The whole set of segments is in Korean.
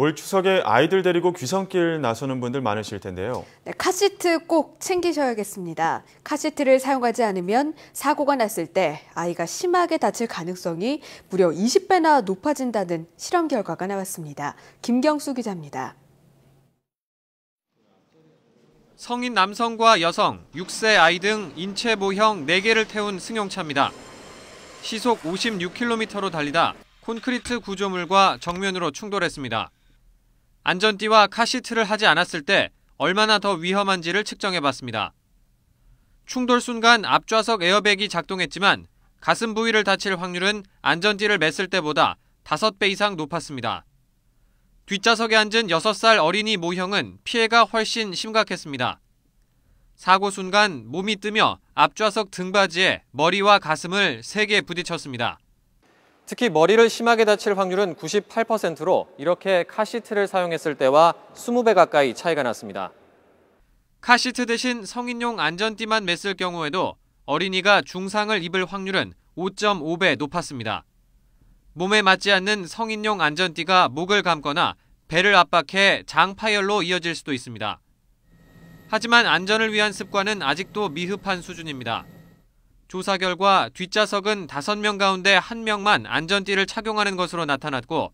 올 추석에 아이들 데리고 귀성길 나서는 분들 많으실 텐데요. 네, 카시트 꼭 챙기셔야겠습니다. 카시트를 사용하지 않으면 사고가 났을 때 아이가 심하게 다칠 가능성이 무려 20배나 높아진다는 실험 결과가 나왔습니다. 김경수 기자입니다. 성인 남성과 여성, 6세 아이 등 인체 모형 4개를 태운 승용차입니다. 시속 56km로 달리다 콘크리트 구조물과 정면으로 충돌했습니다. 안전띠와 카시트를 하지 않았을 때 얼마나 더 위험한지를 측정해봤습니다. 충돌 순간 앞좌석 에어백이 작동했지만 가슴 부위를 다칠 확률은 안전띠를 맸을 때보다 5배 이상 높았습니다. 뒷좌석에 앉은 6살 어린이 모형은 피해가 훨씬 심각했습니다. 사고 순간 몸이 뜨며 앞좌석 등받이에 머리와 가슴을 세게 부딪혔습니다. 특히 머리를 심하게 다칠 확률은 98%로 이렇게 카시트를 사용했을 때와 20배 가까이 차이가 났습니다. 카시트 대신 성인용 안전띠만 맸을 경우에도 어린이가 중상을 입을 확률은 5.5배 높았습니다. 몸에 맞지 않는 성인용 안전띠가 목을 감거나 배를 압박해 장 파열로 이어질 수도 있습니다. 하지만 안전을 위한 습관은 아직도 미흡한 수준입니다. 조사 결과 뒷좌석은 5명 가운데 1명만 안전띠를 착용하는 것으로 나타났고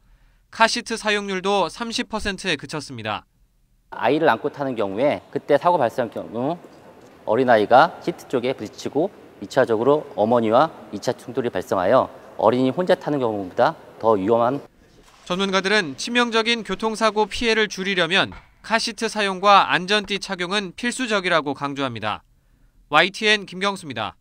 카시트 사용률도 30%에 그쳤습니다. 아이를 안고 타는 경우에 그때 사고 발생 경우 어린아이가 시트 쪽에 부딪히고 2차적으로 어머니와 2차 충돌이 발생하여 어린이 혼자 타는 경우보다 더 위험한 전문가들은 치명적인 교통사고 피해를 줄이려면 카시트 사용과 안전띠 착용은 필수적이라고 강조합니다. YTN 김경수입니다.